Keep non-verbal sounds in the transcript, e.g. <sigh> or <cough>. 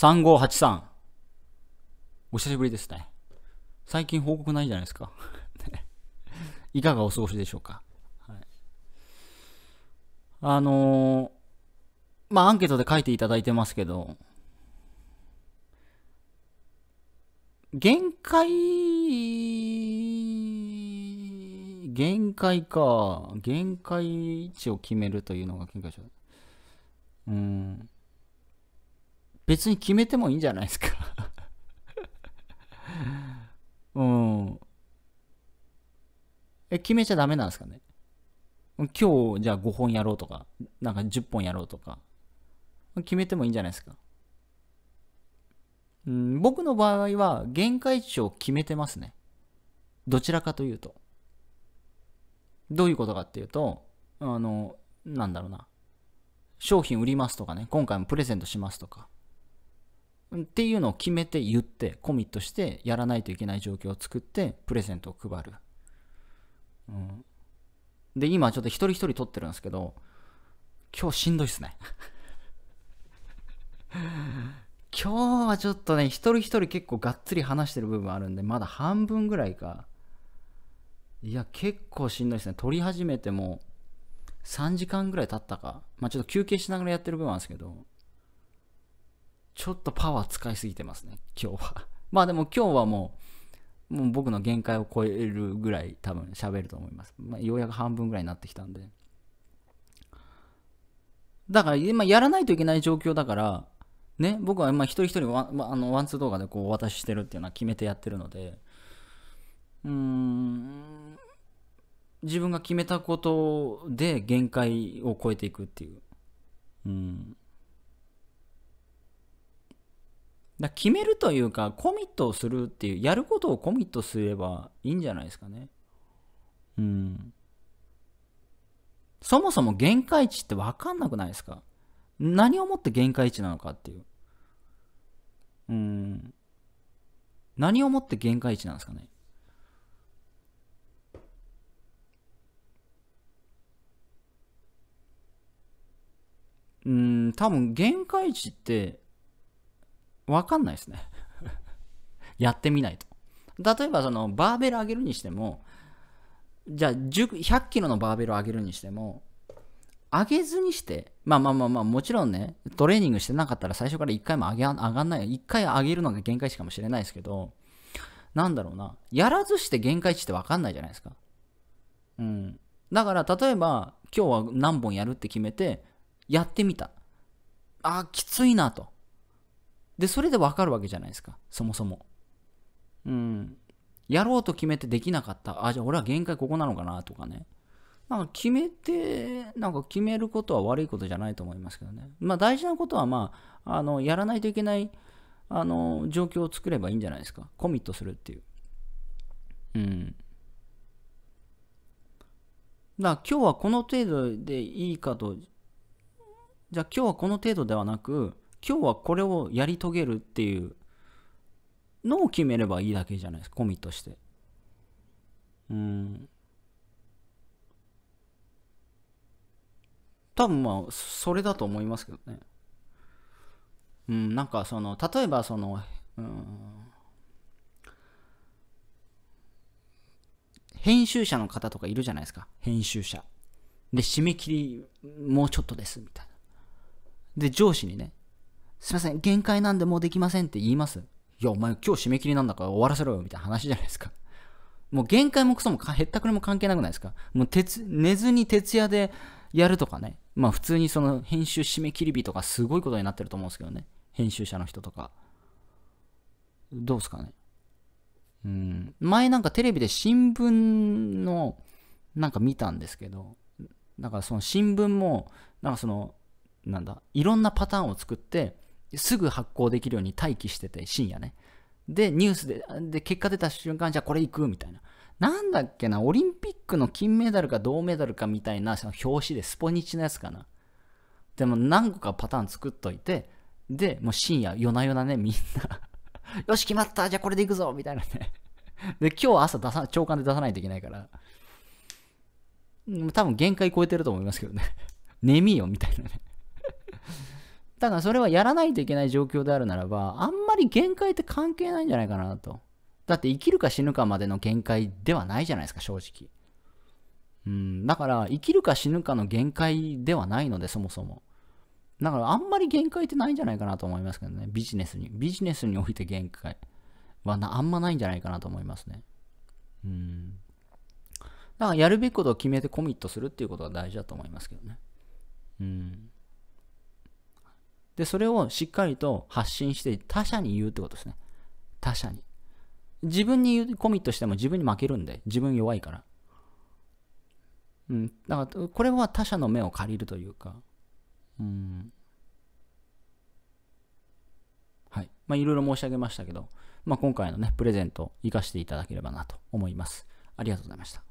3583。お久しぶりですね。最近報告ないじゃないですか。<laughs> いかがお過ごしでしょうか。はい、あのー、まあ、アンケートで書いていただいてますけど、限界、限界か。限界値を決めるというのが限界値。うん。別に決めてもいいんじゃないですかうん。え、決めちゃダメなんですかね今日、じゃあ5本やろうとか、なんか10本やろうとか、決めてもいいんじゃないですか。うん、僕の場合は、限界値を決めてますね。どちらかというと。どういうことかっていうと、あの、なんだろうな。商品売りますとかね、今回もプレゼントしますとか、っていうのを決めて言ってコミットしてやらないといけない状況を作ってプレゼントを配る、うん、で今ちょっと一人一人撮ってるんですけど今日しんどいっすね <laughs> 今日はちょっとね一人一人結構がっつり話してる部分あるんでまだ半分ぐらいかいや結構しんどいっすね撮り始めても3時間ぐらい経ったかまあちょっと休憩しながらやってる部分あるんですけどちょっとパワー使いすぎてますね、今日は。<laughs> まあでも今日はもう、もう僕の限界を超えるぐらい多分喋ると思います。まあ、ようやく半分ぐらいになってきたんで。だから今やらないといけない状況だから、ね、僕はまあ一人一人ワン、あのワンツー動画でこうお渡ししてるっていうのは決めてやってるので、うーん、自分が決めたことで限界を超えていくっていう。うんだ決めるというか、コミットをするっていう、やることをコミットすればいいんじゃないですかね。うん。そもそも限界値って分かんなくないですか何をもって限界値なのかっていう。うん。何をもって限界値なんですかね。うん、多分限界値ってわかんないですね。<laughs> やってみないと。例えばそのバーベル上げるにしても、じゃあ100キロのバーベルを上げるにしても、上げずにして、まあまあまあまあ、もちろんね、トレーニングしてなかったら最初から1回も上げ上がんない、1回上げるのが限界値かもしれないですけど、なんだろうな、やらずして限界値って分かんないじゃないですか。うん。だから、例えば、今日は何本やるって決めて、やってみた。あ、きついなと。で、それでわかるわけじゃないですか、そもそも。うん。やろうと決めてできなかった。あ、じゃあ俺は限界ここなのかなとかね。なんか決めて、なんか決めることは悪いことじゃないと思いますけどね。まあ大事なことは、まあ、あの、やらないといけない、あの、状況を作ればいいんじゃないですか。コミットするっていう。うん。だから今日はこの程度でいいかと、じゃあ今日はこの程度ではなく、今日はこれをやり遂げるっていうのを決めればいいだけじゃないですかコミットしてうん多分まあそれだと思いますけどねうんなんかその例えばそのうん編集者の方とかいるじゃないですか編集者で締め切りもうちょっとですみたいなで上司にねすいません、限界なんでもうできませんって言いますいや、お前今日締め切りなんだから終わらせろよ、みたいな話じゃないですか。<laughs> もう限界もクソもへったくれも関係なくないですか。もうつ、寝ずに徹夜でやるとかね。まあ普通にその編集締め切り日とかすごいことになってると思うんですけどね。編集者の人とか。どうですかね。うん。前なんかテレビで新聞のなんか見たんですけど、だからその新聞も、なんかその、なんだ、いろんなパターンを作って、すぐ発行できるように待機してて、深夜ね。で、ニュースで、で、結果出た瞬間、じゃあこれ行くみたいな。なんだっけな、オリンピックの金メダルか銅メダルかみたいな、その表紙でスポニチのやつかな。でも何個かパターン作っといて、で、もう深夜、夜な夜なね、みんな <laughs> よし、決まったじゃあこれで行くぞみたいなねで、今日朝出さ、朝刊で出さないといけないから、多分限界超えてると思いますけどね <laughs> 眠いよ、みたいなねだからそれはやらないといけない状況であるならば、あんまり限界って関係ないんじゃないかなと。だって生きるか死ぬかまでの限界ではないじゃないですか、正直。うん、だから生きるか死ぬかの限界ではないので、そもそも。だからあんまり限界ってないんじゃないかなと思いますけどね、ビジネスに。ビジネスにおいて限界はなあんまないんじゃないかなと思いますね。うん。だからやるべきことを決めてコミットするっていうことが大事だと思いますけどね。うん。で、それをしっかりと発信して他者に言うってことですね。他者に。自分にコミットしても自分に負けるんで、自分弱いから。うん。だから、これは他者の目を借りるというか、うん。はい。まあ、いろいろ申し上げましたけど、まあ、今回のね、プレゼントをかしていただければなと思います。ありがとうございました。